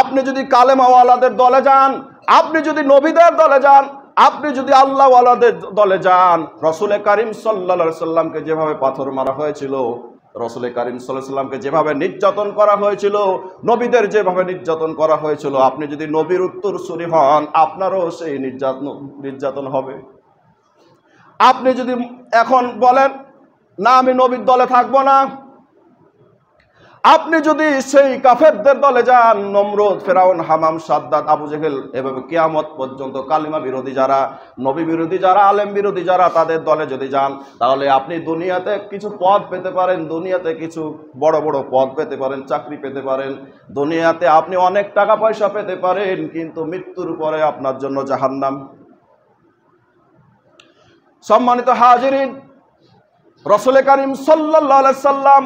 আপনি যদি কালেমাওয়ালাদের দলে যান আপনি যদি নবীদের দলে যান আপনি যদি আল্লাহওয়ালাদের দলে যান রসুলে কারিম সাল্লা সাল্লামকে যেভাবে পাথর মারা হয়েছিল রসুলের কারিম সাল্লামকে যেভাবে নির্যাতন করা হয়েছিল নবীদের যেভাবে নির্যাতন করা হয়েছিল আপনি যদি নবীর উত্তর সুরি হন আপনারও সেই নির্যাতন নির্যাতন হবে আপনি যদি এখন বলেন না আমি নবীর দলে থাকবো না আপনি যদি সেই কাফেরদের দলে যান নমরোদ ফেরাউন হামাম সাদ্দাত আবু জেহেল এভাবে কেয়ামত পর্যন্ত কালিমা বিরোধী যারা নবী বিরোধী যারা আলেম বিরোধী যারা তাদের দলে যদি যান তাহলে আপনি দুনিয়াতে কিছু পদ পেতে পারেন দুনিয়াতে কিছু বড় বড় পদ পেতে পারেন চাকরি পেতে পারেন দুনিয়াতে আপনি অনেক টাকা পয়সা পেতে পারেন কিন্তু মৃত্যুর পরে আপনার জন্য জাহান্নাম সম্মানিত হাজিরিন রসলে করিম সাল্লাহ সাল্লাম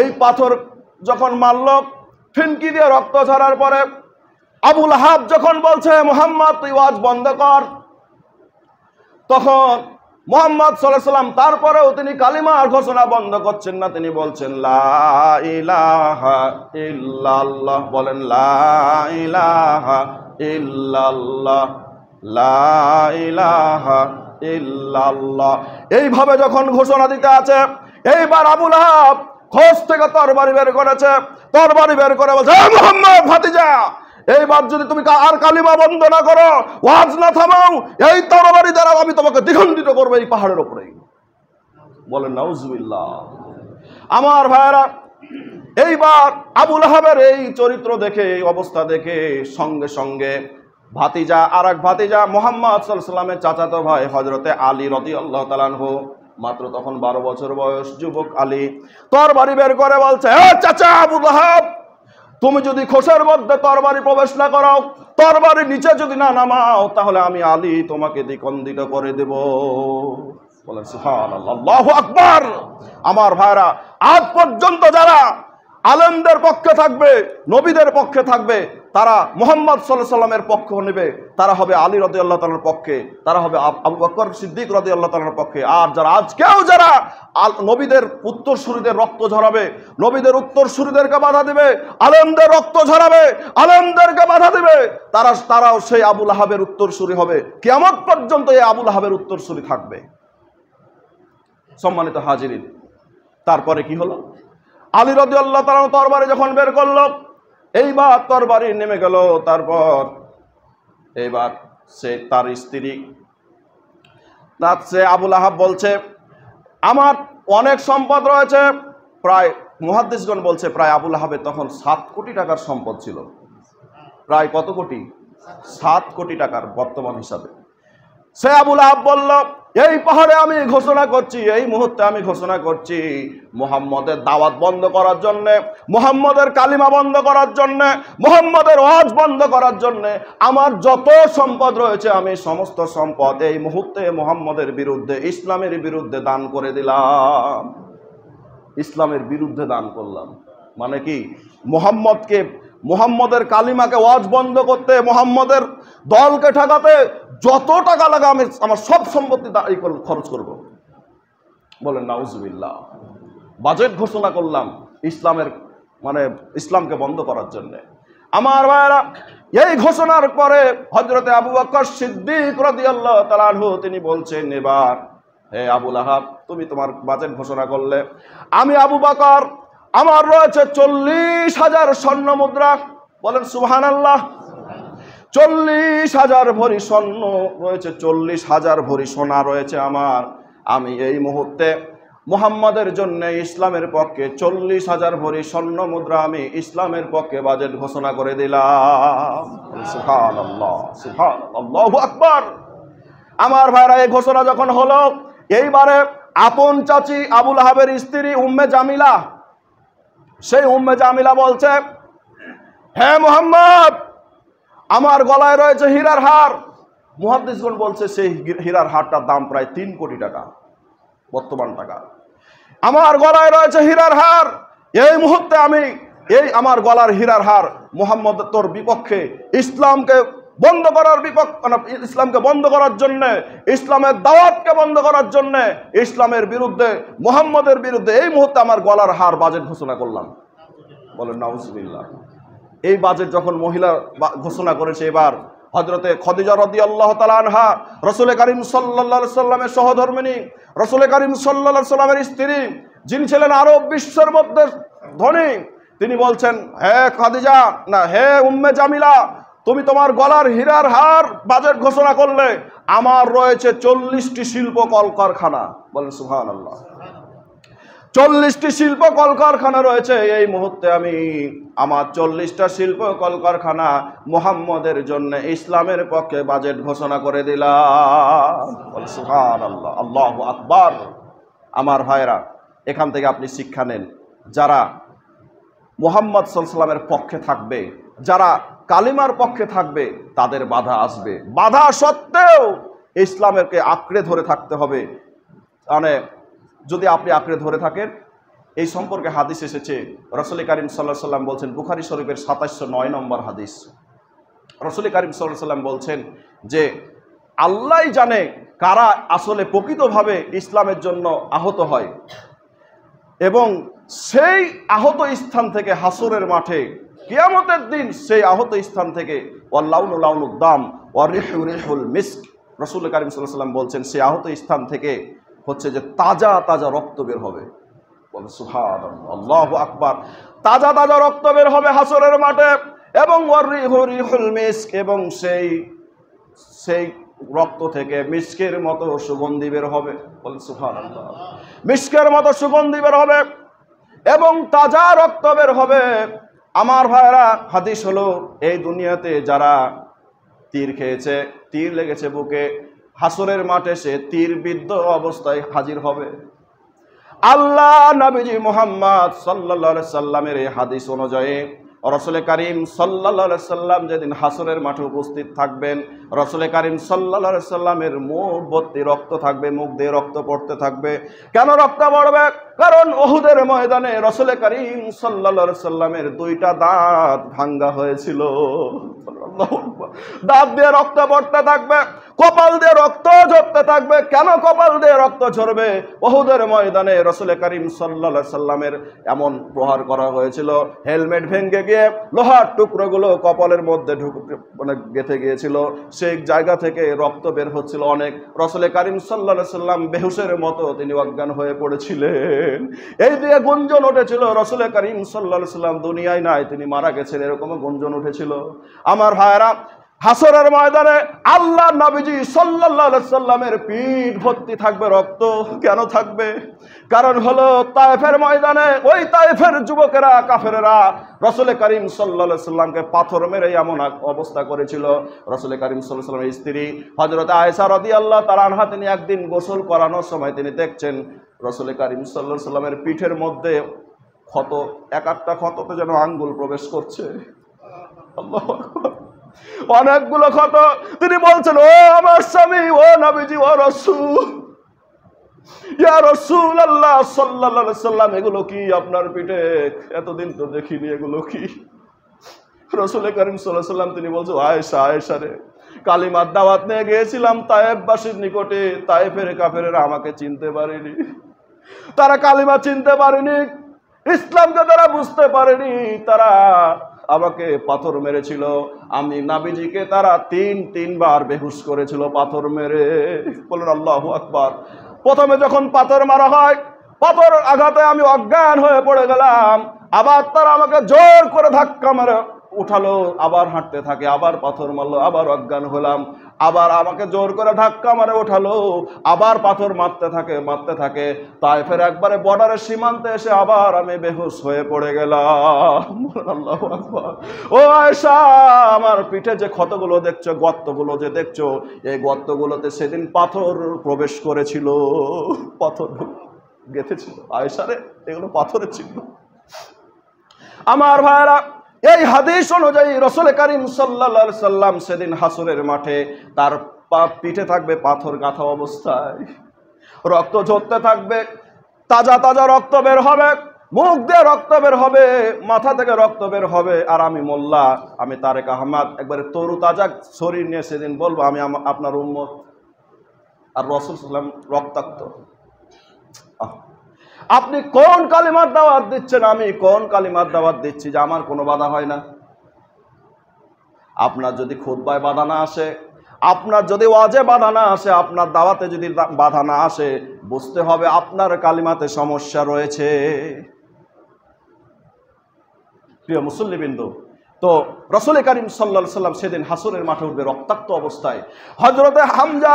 এই পাথর যখন মারল ফিনকি দিয়ে রক্ত ছাড়ার পরে আবুল হাব যখন বলছে মোহাম্মদ তুই ওয়াজ বন্ধ কর তখন মোহাম্মদ সাল্লাহ সাল্লাম তারপরেও তিনি কালিমার ঘোষণা বন্ধ করছেন না তিনি বলছেন ইল্লাল্লাহ বলেন ইলাহা ইলাহা এইভাবে যখন ঘোষণা দিতে আছে এইবার আবুল হাব খোঁজ থেকে তরবারি বের করেছে তরবারি বের করে বলছে মোহাম্মদ ভাতিজা এইবার যদি তুমি আর কালিমা বন্ধ না করো ওয়াজ না থামাও এই তরবারি দ্বারা আমি তোমাকে দ্বিখণ্ডিত করবো এই পাহাড়ের ওপরে বলেন নাউজুবিল্লা আমার ভাইয়েরা এইবার আবুল আহাবের এই চরিত্র দেখে এই অবস্থা দেখে সঙ্গে সঙ্গে ভাতিজা আর এক ভাতিজা মোহাম্মদ সাল্লামের চাচাতো ভাই হজরতে আলী রতি আল্লাহ তালানহ মাত্র তখন বারো বছর বয়স যুবক আলী তর বাড়ি বের করে বলছে চাচা আবুল আহাব তুমি যদি খোসার মধ্যে তরবারি প্রবেশ না করাও বাড়ি নিচে যদি না নামাও তাহলে আমি আলী তোমাকে দ্বিকন্দিত করে দেব বলেন আকবার আমার ভাইরা আজ পর্যন্ত যারা আলেমদের পক্ষে থাকবে নবীদের পক্ষে থাকবে তারা মোহাম্মদ সাল্লাহ সাল্লামের পক্ষ নেবে তারা হবে আলী রদি আল্লাহ তালার পক্ষে তারা হবে আবু বকর সিদ্দিক রদে আল্লাহ তালার পক্ষে আর যারা আজকেও যারা আল নবীদের উত্তরসূরিদের রক্ত ঝরাবে নবীদের উত্তরসূরিদেরকে বাধা দেবে আলমদের রক্ত ঝরাবে আলমদেরকে বাধা দেবে তারা তারাও সেই আবুল আহাবের উত্তরসূরি হবে কেমন পর্যন্ত এই আবুল আহাবের উত্তরসূরি থাকবে সম্মানিত হাজিরিন তারপরে কি হলো আলী রদি আল্লাহ তালা তরবারে যখন বের করলো এইবার বাড়ি নেমে গেল তারপর এইবার সে তার স্ত্রী তার সে আবুল আহাব বলছে আমার অনেক সম্পদ রয়েছে প্রায় মহাদ্দেশগণ বলছে প্রায় আবুল আহাবের তখন সাত কোটি টাকার সম্পদ ছিল প্রায় কত কোটি সাত কোটি টাকার বর্তমান হিসাবে সে আবুল আহাব বলল এই পাহাড়ে আমি ঘোষণা করছি এই মুহূর্তে আমি ঘোষণা করছি মোহাম্মদের দাওয়াত বন্ধ করার জন্যে মোহাম্মদের কালিমা বন্ধ করার জন্যে মোহাম্মদের ওয়াজ বন্ধ করার জন্যে আমার যত সম্পদ রয়েছে আমি সমস্ত সম্পদ এই মুহূর্তে মোহাম্মদের বিরুদ্ধে ইসলামের বিরুদ্ধে দান করে দিলাম ইসলামের বিরুদ্ধে দান করলাম মানে কি মোহাম্মদকে মোহাম্মদের কালিমাকে ওয়াজ বন্ধ করতে মোহাম্মদের দলকে ঠেকাতে যত টাকা লাগা আমি আমার সব সম্পত্তি এই খরচ করব। বলেন নাউজবিল্লা বাজেট ঘোষণা করলাম ইসলামের মানে ইসলামকে বন্ধ করার জন্যে আমার ভাইয়েরা এই ঘোষণার পরে হজরতে আবু বকর সিদ্দিক তিনি বলছেন এবার হে আবুল আহাব তুমি তোমার বাজেট ঘোষণা করলে আমি আবু বাকর আমার রয়েছে চল্লিশ হাজার স্বর্ণ মুদ্রা বলেন সুহান আল্লাহ চল্লিশ হাজার ভরি স্বর্ণ রয়েছে চল্লিশ হাজার ভরি সোনা রয়েছে আমার আমি এই মুহূর্তে মোহাম্মদের জন্য ইসলামের পক্ষে চল্লিশ হাজার ভরি স্বর্ণ মুদ্রা আমি ইসলামের পক্ষে বাজেট ঘোষণা করে দিলাম আমার ভাইরা এই ঘোষণা যখন হলো এইবারে আপন চাচি আবুল হাবের স্ত্রী উম্মে জামিলা সেই উম্মে জামিলা বলছে হে মোহাম্মদ আমার গলায় রয়েছে হীরার হার মুহাদ্দিসগণ বলছে সেই হীরার হারটার দাম প্রায় তিন কোটি টাকা বর্তমান টাকা আমার গলায় রয়েছে হীরার হার এই মুহূর্তে আমি এই আমার গলার হীরার হার মোহাম্মদ তোর বিপক্ষে ইসলামকে বন্ধ করার বিপক্ষ মানে ইসলামকে বন্ধ করার জন্য ইসলামের দাওয়াতকে বন্ধ করার জন্য ইসলামের বিরুদ্ধে মোহাম্মদের বিরুদ্ধে এই মুহূর্তে আমার গলার হার বাজেট ঘোষণা করলাম বলেন নাউজিল্লা এই বাজেট যখন মহিলা ঘোষণা করেছে এবার হজরতে খদিজা রদি আল্লাহ তালানহা রসুল করিম সাল্লা সাল্লামের সহধর্মিনী রসুল করিম সাল্লা সাল্লামের স্ত্রী যিনি ছিলেন আরব বিশ্বের মধ্যে ধনী তিনি বলছেন হে খাদিজা না হে উম্মে জামিলা তুমি তোমার গলার হীরার হার বাজেট ঘোষণা করলে আমার রয়েছে চল্লিশটি শিল্প কলকারখানা বলেন সুহান আল্লাহ চল্লিশটি শিল্প কলকারখানা রয়েছে এই মুহূর্তে আমি আমার চল্লিশটা শিল্প কলকারখানা মোহাম্মদের জন্য ইসলামের পক্ষে বাজেট ঘোষণা করে দিলাম আল্লাহ আল্লাহ আকবর আমার ভাইরা এখান থেকে আপনি শিক্ষা নেন যারা মোহাম্মদ সাল্লামের পক্ষে থাকবে যারা কালিমার পক্ষে থাকবে তাদের বাধা আসবে বাধা সত্ত্বেও ইসলামেরকে আঁকড়ে ধরে থাকতে হবে মানে যদি আপনি আঁকড়ে ধরে থাকেন এই সম্পর্কে হাদিস এসেছে রসুল করিম সাল্লাহ সাল্লাম বলছেন বুখারি শরীফের সাতাশশো নয় নম্বর হাদিস রসুল করিম সাল্লাহ সাল্লাম বলছেন যে আল্লাহ জানে কারা আসলে প্রকৃতভাবে ইসলামের জন্য আহত হয় এবং সেই আহত স্থান থেকে হাসরের মাঠে কিয়ামতের দিন সেই আহত স্থান থেকে ওয়াল্লাউন উল্লাউনুদ্দাম ওয়ারিহু রেহুল মিস্ক রসুল করিম সাল্লাম বলছেন সেই আহত স্থান থেকে হচ্ছে যে তাজা তাজা রক্ত বের হবে বলে সুহাদ আল্লাহ আকবার তাজা তাজা রক্ত বের হবে হাসরের মাঠে এবং মিস্ক এবং সেই সেই রক্ত থেকে মিস্কের মতো সুগন্ধি বের হবে বলেন সুহান মিস্কের মতো সুগন্ধি বের হবে এবং তাজা রক্ত বের হবে আমার ভাইরা হাদিস হলো এই দুনিয়াতে যারা তীর খেয়েছে তীর লেগেছে বুকে হাসরের মাঠে সে তীরবিদ্ধ অবস্থায় হাজির হবে আল্লাহ নবীজি মোহাম্মদ সাল্লা সাল্লামের এই হাদিস অনুযায়ী রসুলে করিম সাল্লা সাল্লাম যেদিন হাসরের মাঠে উপস্থিত থাকবেন রসুলে করিম সাল্লা সাল্লামের মুখ রক্ত থাকবে মুখ দিয়ে রক্ত পড়তে থাকবে কেন রক্ত পড়বে কারণ ওহুদের ময়দানে রসুলে করিম সাল্লা সাল্লামের দুইটা দাঁত ভাঙ্গা হয়েছিল দাঁত দিয়ে রক্ত পড়তে থাকবে কপাল দিয়ে রক্ত ঝরতে থাকবে কেন কপাল দিয়ে রক্ত ঝরবে বহুদের ময়দানে রসুল করিম সাল্লা সাল্লামের এমন প্রহার করা হয়েছিল হেলমেট ভেঙে গিয়ে লোহার টুকরোগুলো কপালের মধ্যে ঢুক মানে গেঁথে গিয়েছিল সেই জায়গা থেকে রক্ত বের হচ্ছিল অনেক রসুল করিম সাল্লা সাল্লাম বেহুসের মতো তিনি অজ্ঞান হয়ে পড়েছিলেন এই দিয়ে গুঞ্জন উঠেছিল রসুল করিম সাল্লা সাল্লাম দুনিয়ায় নাই তিনি মারা গেছেন এরকম গুঞ্জন উঠেছিল আমার ভাইরা হাসরের ময়দানে আল্লাহ নবীজি সাল্লাহামের পিঠ ভর্তি থাকবে রক্ত কেন থাকবে কারণ হলো তায়েফের ময়দানে ওই তায়েফের যুবকেরা কাফেরা রসুল করিম সাল্লা সাল্লামকে পাথর মেরে এমন অবস্থা করেছিল রসুল করিম সাল্লাহ সাল্লামের স্ত্রী হজরত আয়সা রদি আল্লাহ তার আনহা তিনি একদিন গোসল করানোর সময় তিনি দেখছেন রসুল করিম সাল্লাহ সাল্লামের পিঠের মধ্যে ক্ষত এক একটা ক্ষততে যেন আঙ্গুল প্রবেশ করছে আল্লাহ অনেকগুলো ক্ষত তিনি বলছেন ও আমার স্বামী ও নবীজি ও রসু ইয়া রসুল আল্লাহ সাল্লাহ সাল্লাম এগুলো কি আপনার পিঠে এতদিন তো দেখিনি এগুলো কি রসুল করিম সাল্লাহ তিনি বলছো আয়েশা আয়েশা রে কালিমার দাওয়াত নিয়ে গিয়েছিলাম তায়েববাসীর নিকটে তায়েফের কাফেরেরা আমাকে চিনতে পারেনি তারা কালিমা চিনতে পারেনি ইসলামকে তারা বুঝতে পারেনি তারা আমাকে পাথর মেরেছিল আমি নাবিজিকে তারা তিন তিনবার বেহুশ করেছিল পাথর মেরে বলুন আল্লাহ আকবার প্রথমে যখন পাথর মারা হয় পাথর আঘাতে আমি অজ্ঞান হয়ে পড়ে গেলাম আবার তারা আমাকে জোর করে ধাক্কা মারা উঠালো আবার হাঁটতে থাকে আবার পাথর মারলো আবার অজ্ঞান হলাম আবার আমাকে জোর করে ধাক্কা মারে ওঠালো আবার পাথর মারতে থাকে মারতে থাকে তাই ফের একবারে বর্ডারের সীমান্তে এসে আবার আমি বেহুস হয়ে পড়ে গেলাম ও আয়সা আমার পিঠে যে ক্ষতগুলো দেখছো গর্তগুলো যে দেখছো এই গর্তগুলোতে সেদিন পাথর প্রবেশ করেছিল পাথর গেঁথেছিল আয়সারে এগুলো পাথরের চিহ্ন আমার ভাইরা এই হাদিস অনুযায়ী রসুল করিম সাল্লা সাল্লাম সেদিন হাসুরের মাঠে তার পা পিঠে থাকবে পাথর গাঁথা অবস্থায় রক্ত ঝরতে থাকবে তাজা তাজা রক্ত বের হবে মুখ দিয়ে রক্ত বের হবে মাথা থেকে রক্ত বের হবে আর আমি মোল্লা আমি তারেক আহমাদ একবারে তরু তাজা শরীর নিয়ে সেদিন বলবো আমি আপনার উম্মত আর রসুল সাল্লাম রক্তাক্ত আপনি কোন কালিমার দাওয়াত দিচ্ছেন আমি কোন কালিমার দাওয়াত দিচ্ছি যে আমার কোনো বাধা হয় না আপনার যদি খুদ্ায় বাধা না আসে আপনার যদি ওয়াজে বাধা না আসে আপনার দাওয়াতে যদি বাধা না আসে বুঝতে হবে আপনার কালিমাতে সমস্যা রয়েছে প্রিয় মুসল্লিবিন্দু তো রসুল করিম সাল্লা সাল্লাম সেদিন হাসুরের মাঠে উঠবে রক্তাক্ত অবস্থায় হজরতে হামজা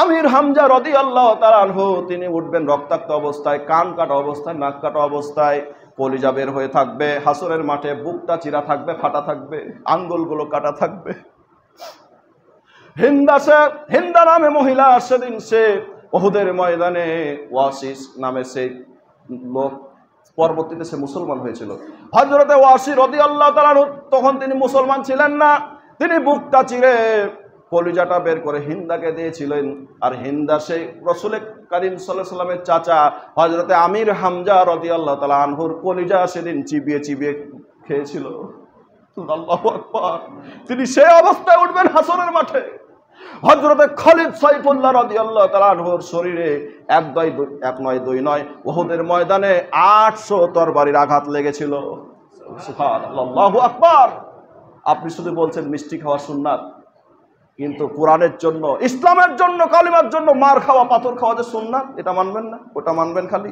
আমির হামজা রদি আল্লাহ তালানহ তিনি উঠবেন রক্তাক্ত অবস্থায় কান কাটা অবস্থায় নাক কাটা অবস্থায় কলিজা বের হয়ে থাকবে হাসরের মাঠে বুকটা চিরা থাকবে ফাটা থাকবে আঙ্গুলগুলো কাটা থাকবে হিন্দা সে হিন্দা নামে মহিলা সেদিন সে বহুদের ময়দানে ওয়াসিস নামে সে লোক পরবর্তীতে সে মুসলমান হয়েছিল হজরতে ওয়াসি রদি আল্লাহ তালানহ তখন তিনি মুসলমান ছিলেন না তিনি বুকটা চিরে কলিজাটা বের করে হিন্দাকে দিয়েছিলেন আর হিন্দা সেই রসুল করিম সাল্লামের চাচা হজরতে আমির হামজা রদি আল্লাহ তালা আনহুর কলিজা সেদিন চিবিয়ে চিবিয়ে খেয়েছিল তিনি সে অবস্থায় উঠবেন হাসনের মাঠে হজরতে খালিদ সাইফুল্লাহ রদি আল্লাহ তালানহর শরীরে এক দয় এক নয় দুই নয় ওহুদের ময়দানে আটশো তরবারির আঘাত লেগেছিল আপনি শুধু বলছেন মিষ্টি খাওয়া সুন্নাথ কিন্তু কোরআনের জন্য ইসলামের জন্য কালিমার জন্য মার খাওয়া পাথর খাওয়া যে সুন্না এটা মানবেন না ওটা মানবেন খালি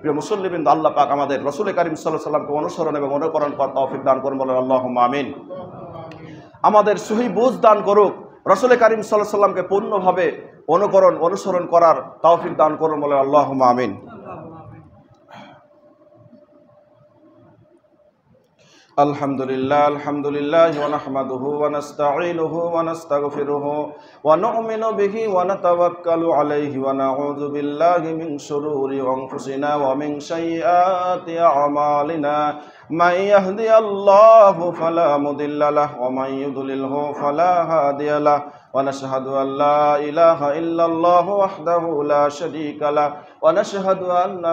প্রিয় মুসল্লিবিন্দ আল্লাহ পাক আমাদের রসুল করিম সাল্লাহ সাল্লামকে অনুসরণ এবং অনুকরণ কর তৌফিক দান করুন বলেন আল্লাহ আমিন আমাদের সহি বুঝ দান করুক রসুল করিম সাল্লাহ সাল্লামকে পূর্ণভাবে অনুকরণ অনুসরণ করার তৌফিক দান করুন বলেন আল্লাহ আমিন الحمد لله الحمد لله ونحمده ونستعينه ونستغفره ونؤمن به ونتوكل عليه ونعوذ بالله من شرور أنفسنا ومن سيئات أعمالنا من يهدي الله فلا مضل له ومن يضلله فلا هادي له ونشهد أن لا إله إلا الله وحده لا شريك له ونشهد أن